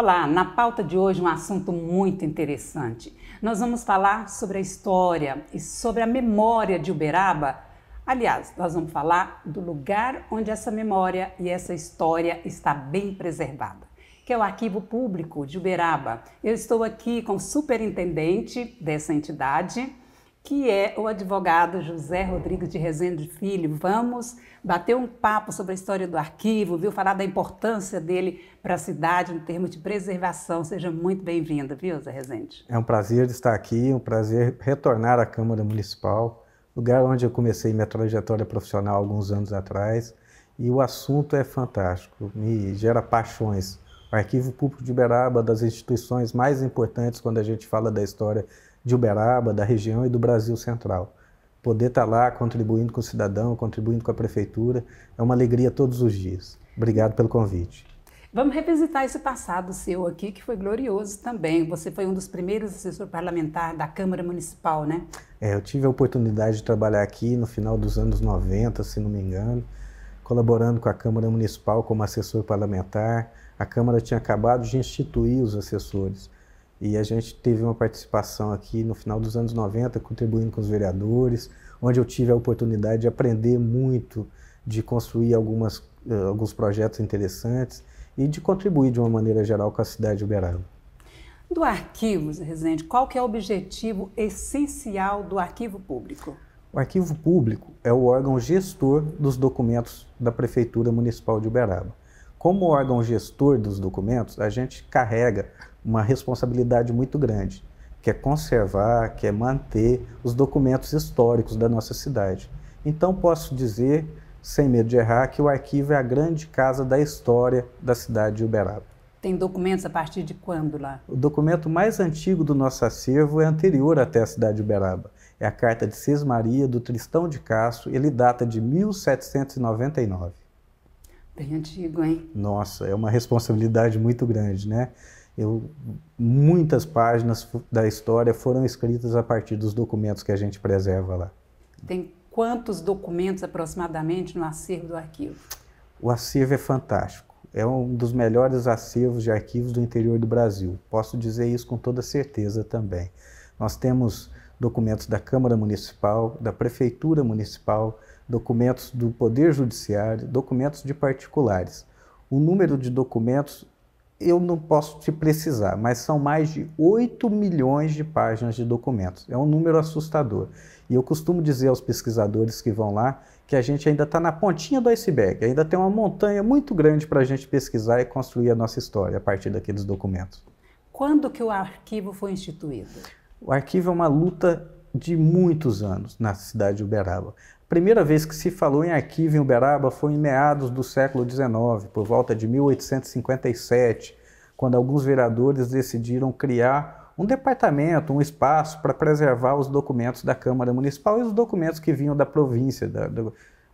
Olá, na pauta de hoje um assunto muito interessante. Nós vamos falar sobre a história e sobre a memória de Uberaba. Aliás, nós vamos falar do lugar onde essa memória e essa história está bem preservada, que é o Arquivo Público de Uberaba. Eu estou aqui com o superintendente dessa entidade, que é o advogado José Rodrigues de Rezende Filho. Vamos bater um papo sobre a história do arquivo, viu? Falar da importância dele para a cidade em termos de preservação. Seja muito bem-vindo, viu, José Rezende? É um prazer estar aqui, um prazer retornar à Câmara Municipal, lugar onde eu comecei minha trajetória profissional alguns anos atrás. E o assunto é fantástico, me gera paixões. O Arquivo Público de Uberaba, das instituições mais importantes quando a gente fala da história de Uberaba, da região e do Brasil Central. Poder estar tá lá contribuindo com o cidadão, contribuindo com a prefeitura, é uma alegria todos os dias. Obrigado pelo convite. Vamos revisitar esse passado seu aqui, que foi glorioso também. Você foi um dos primeiros assessor parlamentar da Câmara Municipal, né? É, eu tive a oportunidade de trabalhar aqui no final dos anos 90, se não me engano, colaborando com a Câmara Municipal como assessor parlamentar. A Câmara tinha acabado de instituir os assessores. E a gente teve uma participação aqui no final dos anos 90, contribuindo com os vereadores, onde eu tive a oportunidade de aprender muito, de construir algumas, eh, alguns projetos interessantes e de contribuir de uma maneira geral com a cidade de Uberaba. Do arquivo, Resende, qual é o objetivo essencial do arquivo público? O arquivo público é o órgão gestor dos documentos da Prefeitura Municipal de Uberaba. Como órgão gestor dos documentos, a gente carrega uma responsabilidade muito grande, que é conservar, que é manter os documentos históricos da nossa cidade. Então posso dizer, sem medo de errar, que o arquivo é a grande casa da história da cidade de Uberaba. Tem documentos a partir de quando lá? O documento mais antigo do nosso acervo é anterior até a cidade de Uberaba. É a carta de Maria do Tristão de Castro, ele data de 1799. Bem antigo, hein? Nossa, é uma responsabilidade muito grande, né? Eu, muitas páginas da história foram escritas a partir dos documentos que a gente preserva lá. Tem quantos documentos aproximadamente no acervo do arquivo? O acervo é fantástico. É um dos melhores acervos de arquivos do interior do Brasil. Posso dizer isso com toda certeza também. Nós temos documentos da Câmara Municipal, da Prefeitura Municipal, documentos do Poder Judiciário, documentos de particulares. O número de documentos eu não posso te precisar, mas são mais de 8 milhões de páginas de documentos. É um número assustador. E eu costumo dizer aos pesquisadores que vão lá que a gente ainda está na pontinha do iceberg, ainda tem uma montanha muito grande para a gente pesquisar e construir a nossa história a partir daqueles documentos. Quando que o arquivo foi instituído? O arquivo é uma luta de muitos anos na cidade de Uberaba primeira vez que se falou em arquivo em Uberaba foi em meados do século XIX, por volta de 1857, quando alguns vereadores decidiram criar um departamento, um espaço para preservar os documentos da Câmara Municipal e os documentos que vinham da província da,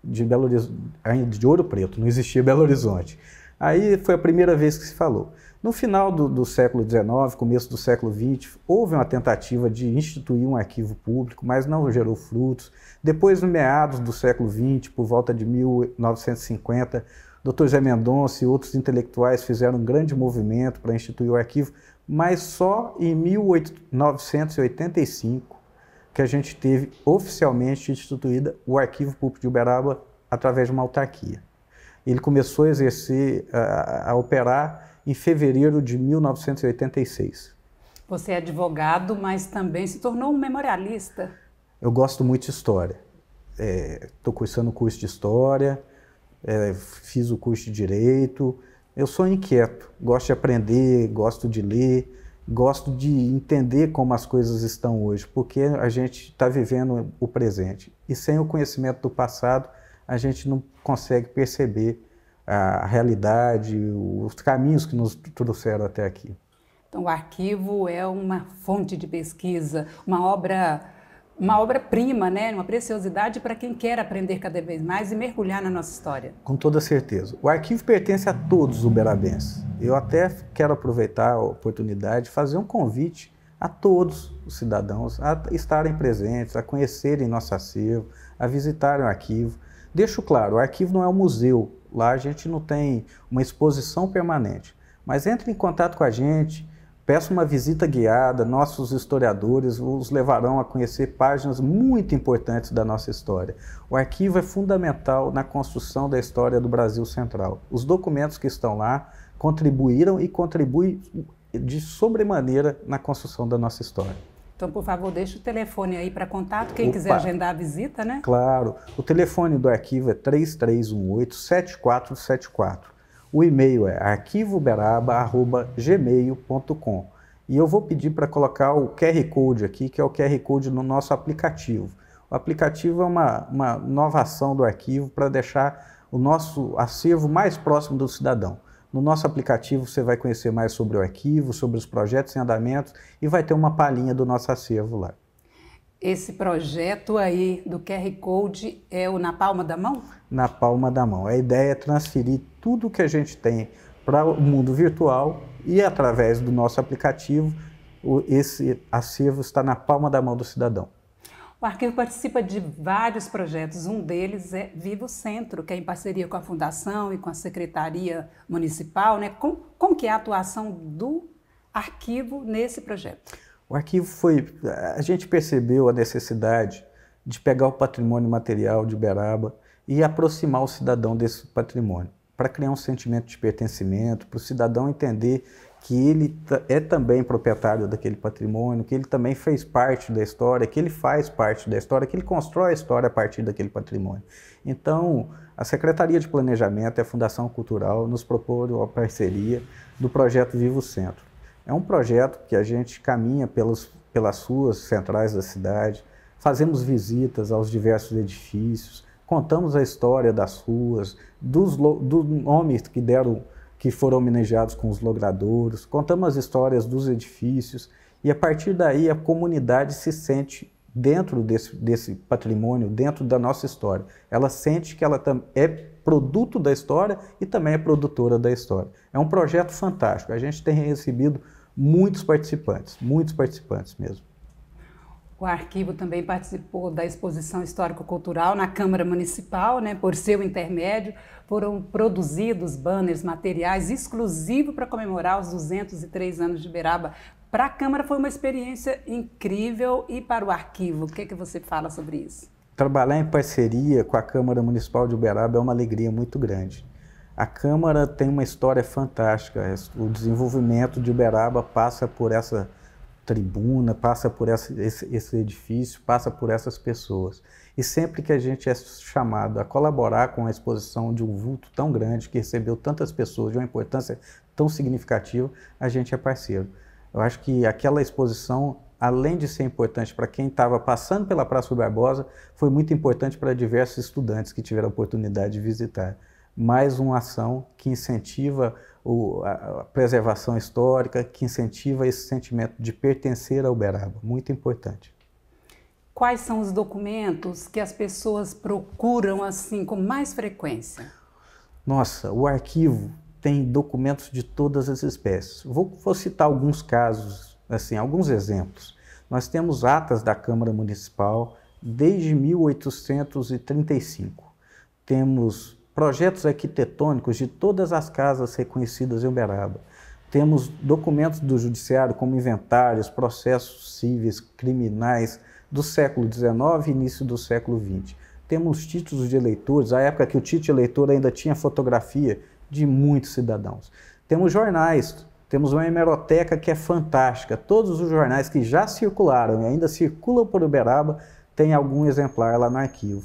de, Belo Horizonte, de Ouro Preto, não existia Belo Horizonte. Aí foi a primeira vez que se falou. No final do, do século XIX, começo do século XX, houve uma tentativa de instituir um arquivo público, mas não gerou frutos. Depois, no meados do século XX, por volta de 1950, Dr. Zé Mendonça e outros intelectuais fizeram um grande movimento para instituir o arquivo, mas só em 1985 que a gente teve oficialmente instituída o Arquivo Público de Uberaba através de uma autarquia. Ele começou a exercer, a, a operar em fevereiro de 1986. Você é advogado, mas também se tornou um memorialista. Eu gosto muito de história. Estou é, cursando o curso de história, é, fiz o curso de direito. Eu sou inquieto, gosto de aprender, gosto de ler, gosto de entender como as coisas estão hoje, porque a gente está vivendo o presente. E sem o conhecimento do passado, a gente não consegue perceber a realidade, os caminhos que nos trouxeram até aqui. Então, o arquivo é uma fonte de pesquisa, uma obra uma obra-prima, né? uma preciosidade para quem quer aprender cada vez mais e mergulhar na nossa história. Com toda certeza. O arquivo pertence a todos os uberabenses. Eu até quero aproveitar a oportunidade de fazer um convite a todos os cidadãos a estarem presentes, a conhecerem nosso acervo, a visitarem o arquivo. Deixo claro, o arquivo não é um museu, Lá a gente não tem uma exposição permanente. Mas entre em contato com a gente, peça uma visita guiada, nossos historiadores os levarão a conhecer páginas muito importantes da nossa história. O arquivo é fundamental na construção da história do Brasil Central. Os documentos que estão lá contribuíram e contribuem de sobremaneira na construção da nossa história. Então, por favor, deixa o telefone aí para contato, quem Opa. quiser agendar a visita, né? Claro. O telefone do arquivo é 3318-7474. O e-mail é arquivoberaba.gmail.com. E eu vou pedir para colocar o QR Code aqui, que é o QR Code no nosso aplicativo. O aplicativo é uma, uma inovação do arquivo para deixar o nosso acervo mais próximo do cidadão. No nosso aplicativo você vai conhecer mais sobre o arquivo, sobre os projetos em andamento e vai ter uma palhinha do nosso acervo lá. Esse projeto aí do QR Code é o na palma da mão? Na palma da mão. A ideia é transferir tudo que a gente tem para o mundo virtual e através do nosso aplicativo, esse acervo está na palma da mão do cidadão. O arquivo participa de vários projetos. Um deles é Vivo Centro, que é em parceria com a Fundação e com a Secretaria Municipal. Né? Como, como que é a atuação do arquivo nesse projeto? O arquivo foi... A gente percebeu a necessidade de pegar o patrimônio material de Beraba e aproximar o cidadão desse patrimônio, para criar um sentimento de pertencimento, para o cidadão entender que ele é também proprietário daquele patrimônio, que ele também fez parte da história, que ele faz parte da história, que ele constrói a história a partir daquele patrimônio. Então, a Secretaria de Planejamento e a Fundação Cultural nos proporam a parceria do projeto Vivo Centro. É um projeto que a gente caminha pelos, pelas ruas centrais da cidade, fazemos visitas aos diversos edifícios, contamos a história das ruas, dos, dos nomes que deram que foram homenageados com os logradouros, contamos as histórias dos edifícios e a partir daí a comunidade se sente dentro desse, desse patrimônio, dentro da nossa história. Ela sente que ela é produto da história e também é produtora da história. É um projeto fantástico. A gente tem recebido muitos participantes, muitos participantes mesmo. O arquivo também participou da exposição histórico-cultural na Câmara Municipal, né? por seu intermédio, foram produzidos banners, materiais exclusivos para comemorar os 203 anos de Beraba. Para a Câmara foi uma experiência incrível e para o arquivo, o que, é que você fala sobre isso? Trabalhar em parceria com a Câmara Municipal de Uberaba é uma alegria muito grande. A Câmara tem uma história fantástica. O desenvolvimento de Uberaba passa por essa tribuna, passa por essa, esse, esse edifício, passa por essas pessoas. E sempre que a gente é chamado a colaborar com a exposição de um vulto tão grande, que recebeu tantas pessoas, de uma importância tão significativa, a gente é parceiro. Eu acho que aquela exposição, além de ser importante para quem estava passando pela Praça Rui Barbosa, foi muito importante para diversos estudantes que tiveram a oportunidade de visitar. Mais uma ação que incentiva o, a preservação histórica, que incentiva esse sentimento de pertencer ao Uberaba, muito importante. Quais são os documentos que as pessoas procuram assim com mais frequência? Nossa, o arquivo tem documentos de todas as espécies. Vou, vou citar alguns casos, assim, alguns exemplos. Nós temos atas da Câmara Municipal desde 1835. Temos projetos arquitetônicos de todas as casas reconhecidas em Uberaba. Temos documentos do judiciário como inventários, processos cíveis, criminais do século XIX e início do século XX. Temos títulos de eleitores, a época que o título eleitor ainda tinha fotografia de muitos cidadãos. Temos jornais, temos uma hemeroteca que é fantástica. Todos os jornais que já circularam e ainda circulam por Uberaba têm algum exemplar lá no arquivo.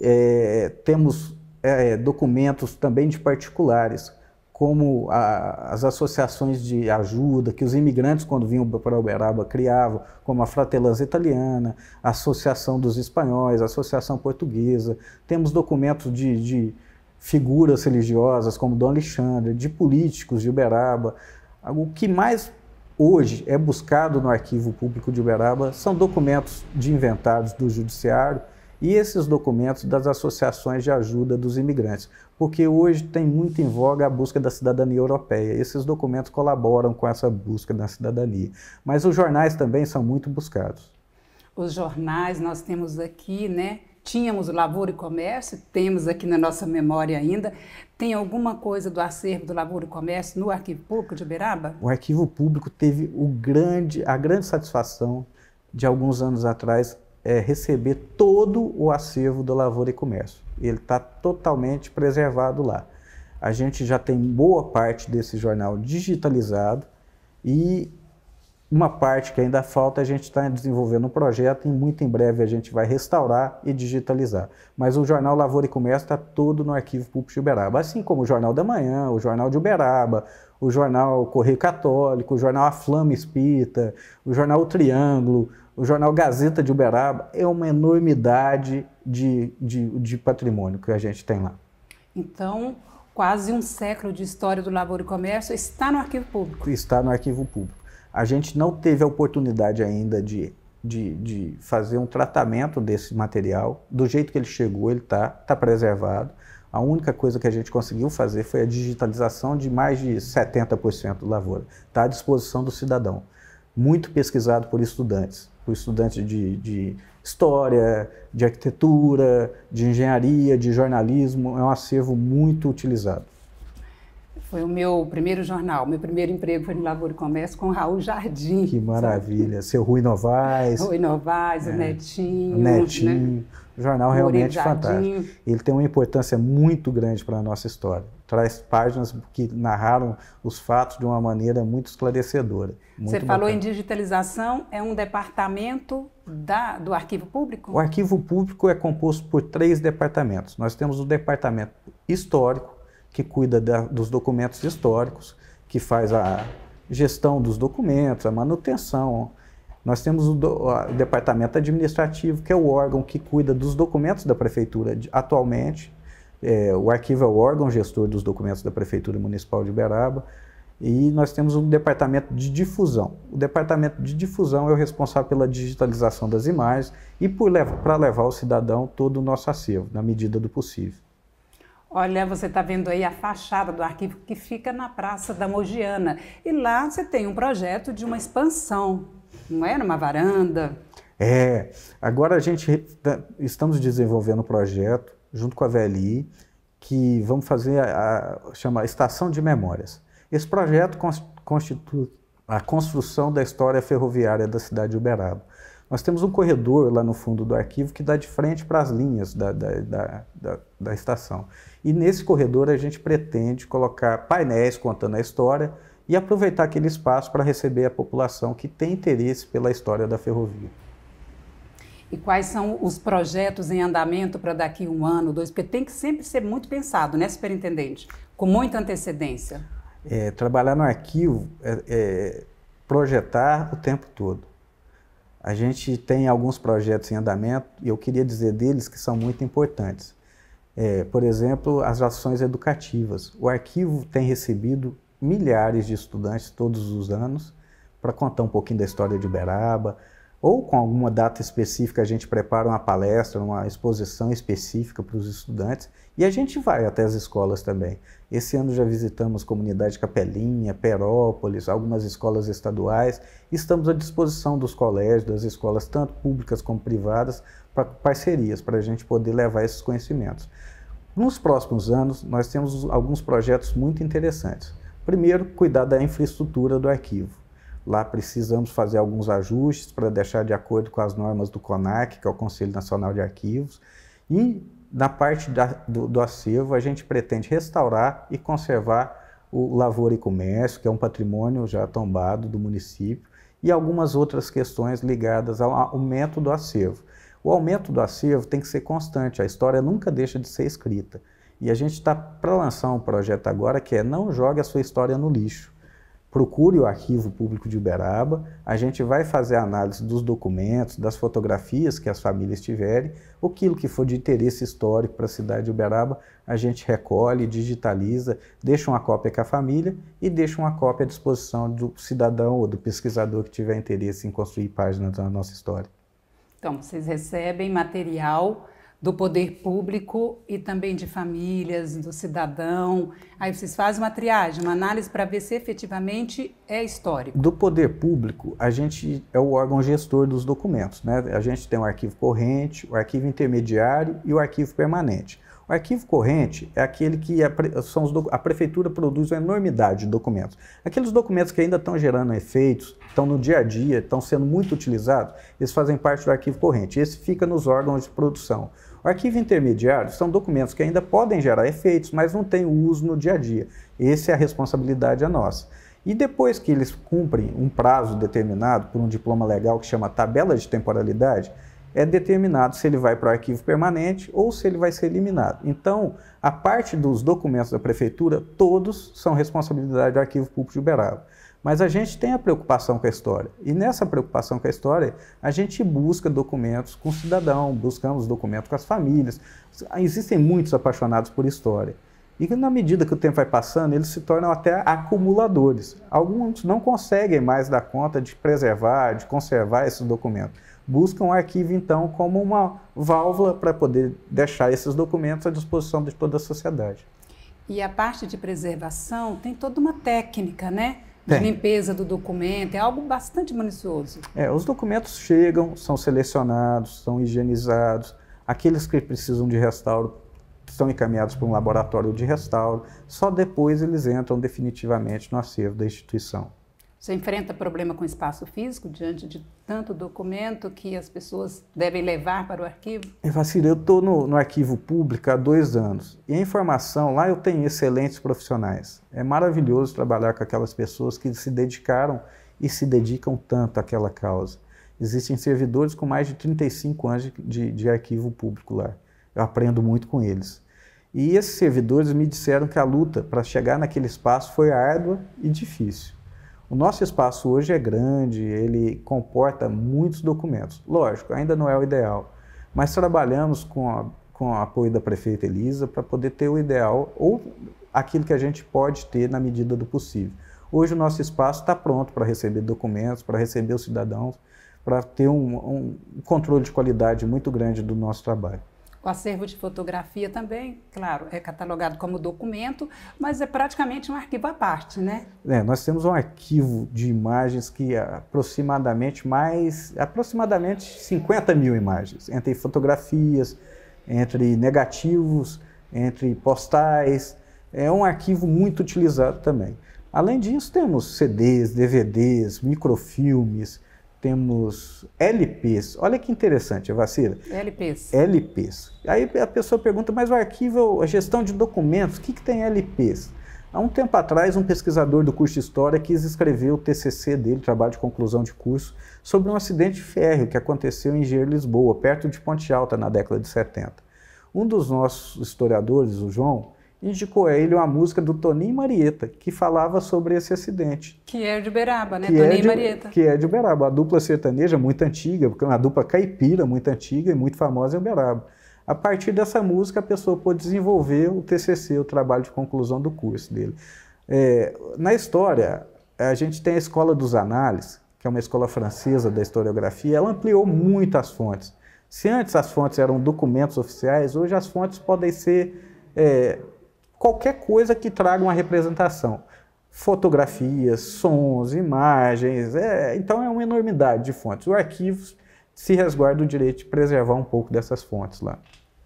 É, temos é, é, documentos também de particulares, como a, as associações de ajuda que os imigrantes, quando vinham para Uberaba, criavam, como a Fratelanza Italiana, a Associação dos Espanhóis, a Associação Portuguesa. Temos documentos de, de figuras religiosas, como Dom Alexandre, de políticos de Uberaba. O que mais hoje é buscado no Arquivo Público de Uberaba são documentos de inventados do Judiciário, e esses documentos das associações de ajuda dos imigrantes, porque hoje tem muito em voga a busca da cidadania europeia. Esses documentos colaboram com essa busca da cidadania. Mas os jornais também são muito buscados. Os jornais nós temos aqui, né? Tínhamos Lavoura e Comércio, temos aqui na nossa memória ainda. Tem alguma coisa do acervo do Lavoura e Comércio no Arquivo Público de Uberaba? O Arquivo Público teve o grande, a grande satisfação de alguns anos atrás é, receber todo o acervo do Lavoura e Comércio. Ele está totalmente preservado lá. A gente já tem boa parte desse jornal digitalizado e uma parte que ainda falta, a gente está desenvolvendo um projeto e muito em breve a gente vai restaurar e digitalizar. Mas o jornal Lavoura e Comércio está todo no arquivo público de Uberaba, assim como o Jornal da Manhã, o Jornal de Uberaba, o Jornal Correio Católico, o Jornal A Flama Espírita, o Jornal O Triângulo, o jornal Gazeta de Uberaba é uma enormidade de, de, de patrimônio que a gente tem lá. Então, quase um século de história do Labor e Comércio está no arquivo público. Está no arquivo público. A gente não teve a oportunidade ainda de, de, de fazer um tratamento desse material. Do jeito que ele chegou, ele está tá preservado. A única coisa que a gente conseguiu fazer foi a digitalização de mais de 70% do lavoura. Está à disposição do cidadão, muito pesquisado por estudantes o estudante de, de história, de arquitetura, de engenharia, de jornalismo. É um acervo muito utilizado. Foi o meu primeiro jornal, meu primeiro emprego foi no Labor e Comércio com Raul Jardim. Que maravilha. Sabe? Seu Rui Novaes. Rui Novaes, é, o Netinho. O Netinho. Né? jornal realmente é fantástico. Ele tem uma importância muito grande para a nossa história traz páginas que narraram os fatos de uma maneira muito esclarecedora. Muito Você falou bacana. em digitalização, é um departamento da, do arquivo público? O arquivo público é composto por três departamentos. Nós temos o departamento histórico, que cuida da, dos documentos históricos, que faz a gestão dos documentos, a manutenção. Nós temos o, do, o departamento administrativo, que é o órgão que cuida dos documentos da prefeitura de, atualmente é, o arquivo é o órgão gestor dos documentos da Prefeitura Municipal de Uberaba e nós temos um departamento de difusão. O departamento de difusão é o responsável pela digitalização das imagens e para levar, levar ao cidadão todo o nosso acervo, na medida do possível. Olha, você está vendo aí a fachada do arquivo que fica na Praça da Mogiana. E lá você tem um projeto de uma expansão, não é? Numa varanda. É, agora a gente estamos desenvolvendo um projeto junto com a VLI, que vamos fazer a, a chama Estação de Memórias. Esse projeto constitui a construção da história ferroviária da cidade de Uberaba. Nós temos um corredor lá no fundo do arquivo que dá de frente para as linhas da, da, da, da, da estação. E nesse corredor a gente pretende colocar painéis contando a história e aproveitar aquele espaço para receber a população que tem interesse pela história da ferrovia e quais são os projetos em andamento para daqui um ano, dois, porque tem que sempre ser muito pensado, né, superintendente? Com muita antecedência. É, trabalhar no arquivo é, é projetar o tempo todo. A gente tem alguns projetos em andamento e eu queria dizer deles que são muito importantes. É, por exemplo, as ações educativas. O arquivo tem recebido milhares de estudantes todos os anos para contar um pouquinho da história de Uberaba, ou com alguma data específica a gente prepara uma palestra, uma exposição específica para os estudantes e a gente vai até as escolas também. Esse ano já visitamos comunidade Capelinha, Perópolis, algumas escolas estaduais. Estamos à disposição dos colégios, das escolas, tanto públicas como privadas, para parcerias, para a gente poder levar esses conhecimentos. Nos próximos anos, nós temos alguns projetos muito interessantes. Primeiro, cuidar da infraestrutura do arquivo. Lá precisamos fazer alguns ajustes para deixar de acordo com as normas do CONAC, que é o Conselho Nacional de Arquivos. E na parte da, do, do acervo, a gente pretende restaurar e conservar o Lavoura e Comércio, que é um patrimônio já tombado do município, e algumas outras questões ligadas ao aumento do acervo. O aumento do acervo tem que ser constante, a história nunca deixa de ser escrita. E a gente está para lançar um projeto agora que é Não Jogue a Sua História no Lixo procure o Arquivo Público de Uberaba, a gente vai fazer a análise dos documentos, das fotografias que as famílias tiverem, aquilo que for de interesse histórico para a cidade de Uberaba, a gente recolhe, digitaliza, deixa uma cópia com a família e deixa uma cópia à disposição do cidadão ou do pesquisador que tiver interesse em construir páginas da nossa história. Então, vocês recebem material do poder público e também de famílias, do cidadão. Aí vocês fazem uma triagem, uma análise para ver se efetivamente é histórico. Do poder público, a gente é o órgão gestor dos documentos, né? A gente tem o arquivo corrente, o arquivo intermediário e o arquivo permanente. O arquivo corrente é aquele que a, são os, a prefeitura produz uma enormidade de documentos. Aqueles documentos que ainda estão gerando efeitos, estão no dia a dia, estão sendo muito utilizados, eles fazem parte do arquivo corrente. Esse fica nos órgãos de produção. O arquivo intermediário são documentos que ainda podem gerar efeitos, mas não têm uso no dia a dia. Essa é a responsabilidade a é nossa. E depois que eles cumprem um prazo determinado por um diploma legal que chama tabela de temporalidade, é determinado se ele vai para o arquivo permanente ou se ele vai ser eliminado. Então, a parte dos documentos da prefeitura, todos são responsabilidade do Arquivo Público de Uberaba. Mas a gente tem a preocupação com a história. E nessa preocupação com a história, a gente busca documentos com o cidadão, buscamos documentos com as famílias. Existem muitos apaixonados por história. E na medida que o tempo vai passando, eles se tornam até acumuladores. Alguns não conseguem mais dar conta de preservar, de conservar esses documentos buscam o arquivo, então, como uma válvula para poder deixar esses documentos à disposição de toda a sociedade. E a parte de preservação tem toda uma técnica, né? De tem. limpeza do documento, é algo bastante minucioso. É, os documentos chegam, são selecionados, são higienizados, aqueles que precisam de restauro são encaminhados para um laboratório de restauro, só depois eles entram definitivamente no acervo da instituição. Você enfrenta problema com espaço físico diante de tanto documento que as pessoas devem levar para o arquivo? Assim, eu Facira, eu estou no, no, arquivo público há dois anos e a informação lá eu tenho excelentes profissionais. É maravilhoso trabalhar com aquelas pessoas que se dedicaram e se dedicam tanto àquela causa. Existem servidores com mais de 35 anos de, de arquivo público lá. Eu aprendo muito com eles. E esses servidores me disseram que a luta para chegar naquele espaço foi árdua e difícil o nosso espaço hoje é grande, ele comporta muitos documentos. Lógico, ainda não é o ideal, mas trabalhamos com, a, com o apoio da prefeita Elisa para poder ter o ideal ou aquilo que a gente pode ter na medida do possível. Hoje o nosso espaço está pronto para receber documentos, para receber os cidadãos, para ter um, um controle de qualidade muito grande do nosso trabalho. O acervo de fotografia também, claro, é catalogado como documento, mas é praticamente um arquivo à parte, né? É, nós temos um arquivo de imagens que é aproximadamente mais aproximadamente 50 mil imagens, entre fotografias, entre negativos, entre postais. É um arquivo muito utilizado também. Além disso, temos CDs, DVDs, microfilmes, temos LPs. Olha que interessante, vacina. LPs. LPs. Aí a pessoa pergunta, mas o arquivo, a gestão de documentos, o que, que tem LPs? Há um tempo atrás, um pesquisador do curso de História quis escrever o TCC dele, trabalho de conclusão de curso, sobre um acidente de que aconteceu em Engenheiro Lisboa, perto de Ponte Alta, na década de 70. Um dos nossos historiadores, o João, indicou a ele uma música do Toninho Marieta, que falava sobre esse acidente. Que é de Uberaba, né? Que é Toninho é de, Marieta. Que é de Uberaba, a dupla sertaneja é muito antiga, porque é uma dupla caipira muito antiga e muito famosa em Uberaba. A partir dessa música, a pessoa pôde desenvolver o TCC, o trabalho de conclusão do curso dele. É, na história, a gente tem a Escola dos Análises, que é uma escola francesa da historiografia, ela ampliou muito as fontes. Se antes as fontes eram documentos oficiais, hoje as fontes podem ser é, qualquer coisa que traga uma representação. Fotografias, sons, imagens, é, então é uma enormidade de fontes. O arquivo se resguarda o direito de preservar um pouco dessas fontes lá.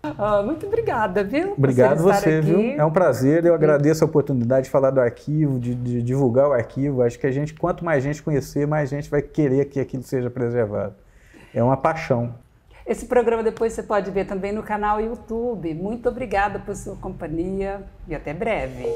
Ah, muito obrigada, viu? Obrigado você, aqui. viu? É um prazer. Eu agradeço a oportunidade de falar do arquivo, de, de, divulgar o arquivo. Acho que a gente, quanto mais gente conhecer, mais gente vai querer que aquilo seja preservado. É uma paixão. Esse programa depois você pode ver também no canal YouTube. Muito obrigada por sua companhia e até breve.